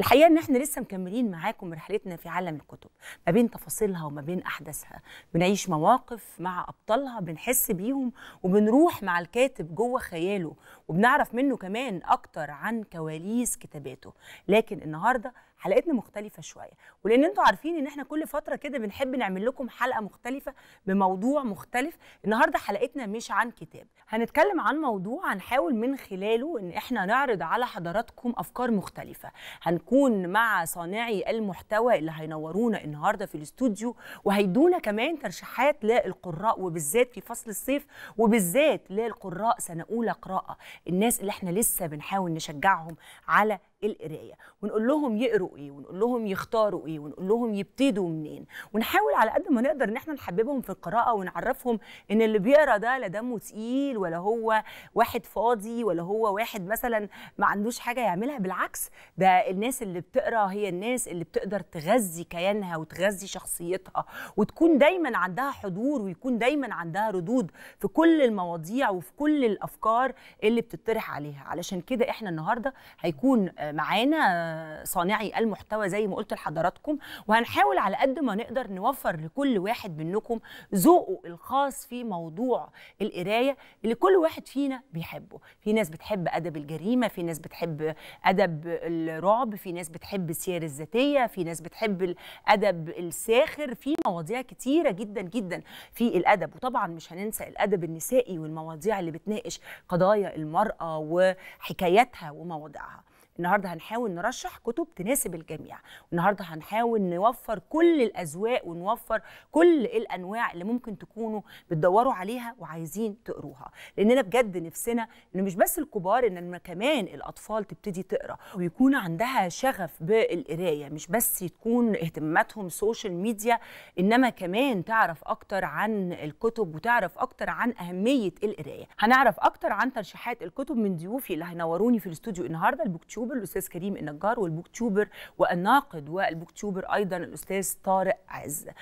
الحقيقه ان احنا لسه مكملين معاكم رحلتنا في عالم الكتب ما بين تفاصيلها وما بين احداثها بنعيش مواقف مع ابطالها بنحس بيهم وبنروح مع الكاتب جوه خياله وبنعرف منه كمان اكتر عن كواليس كتاباته لكن النهارده حلقتنا مختلفه شويه ولان انتوا عارفين ان احنا كل فتره كده بنحب نعمل لكم حلقه مختلفه بموضوع مختلف النهارده حلقتنا مش عن كتاب هنتكلم عن موضوع هنحاول من خلاله ان احنا نعرض على حضراتكم افكار مختلفه هنكون مع صانعي المحتوى اللي هينورونا النهارده في الاستوديو وهيدونا كمان ترشيحات للقراء وبالذات في فصل الصيف وبالذات للقراء سنه اولى قراءه الناس اللي احنا لسه بنحاول نشجعهم على القرايه ونقول لهم يقروا ايه ونقول لهم يختاروا ايه ونقول لهم يبتدوا منين ونحاول على قد ما نقدر ان احنا نحببهم في القراءه ونعرفهم ان اللي بيقرا ده لا دمه تقيل ولا هو واحد فاضي ولا هو واحد مثلا ما عندوش حاجه يعملها بالعكس ده الناس اللي بتقرا هي الناس اللي بتقدر تغذي كيانها وتغذي شخصيتها وتكون دايما عندها حضور ويكون دايما عندها ردود في كل المواضيع وفي كل الافكار اللي بتطرح عليها علشان كده احنا النهارده هيكون آه معانا آه، صانعي المحتوى زي ما قلت لحضراتكم وهنحاول على قد ما نقدر نوفر لكل واحد منكم ذوقه الخاص في موضوع القرايه اللي كل واحد فينا بيحبه في ناس بتحب ادب الجريمه في ناس بتحب ادب الرعب في ناس بتحب السير الذاتيه في ناس بتحب الادب الساخر في مواضيع كتيره جدا جدا في الادب وطبعا مش هننسى الادب النسائي والمواضيع اللي بتناقش قضايا المراه وحكاياتها ومواضيعها النهارده هنحاول نرشح كتب تناسب الجميع النهارده هنحاول نوفر كل الاذواق ونوفر كل الانواع اللي ممكن تكونوا بتدوروا عليها وعايزين تقروها لاننا بجد نفسنا انه مش بس الكبار انما كمان الاطفال تبتدي تقرا ويكون عندها شغف بالقرايه مش بس تكون اهتماماتهم سوشيال ميديا انما كمان تعرف اكتر عن الكتب وتعرف اكتر عن اهميه القرايه هنعرف اكتر عن ترشيحات الكتب من ضيوفي اللي هينوروني في الاستوديو النهارده البوكتيوب اليوتيوبر الاستاذ كريم النجار والبوكتيوبر والناقد والبوكتيوبر ايضا الاستاذ طارق عز